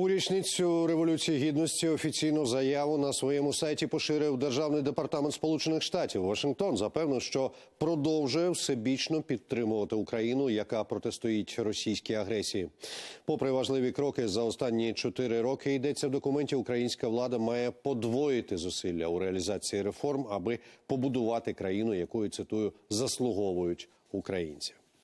У річницю революції гідності офіційну заяву на своєму сайті поширив державний департамент Сполучених Штатів. Вашингтон запевнив, що продовжує всебічно підтримувати Україну, яка протистоїть російській агресії. Попри важливі кроки, за останні чотири роки йдеться в документі. Українська влада має подвоїти зусилля у реалізації реформ, аби побудувати країну, якою цитую заслуговують українці.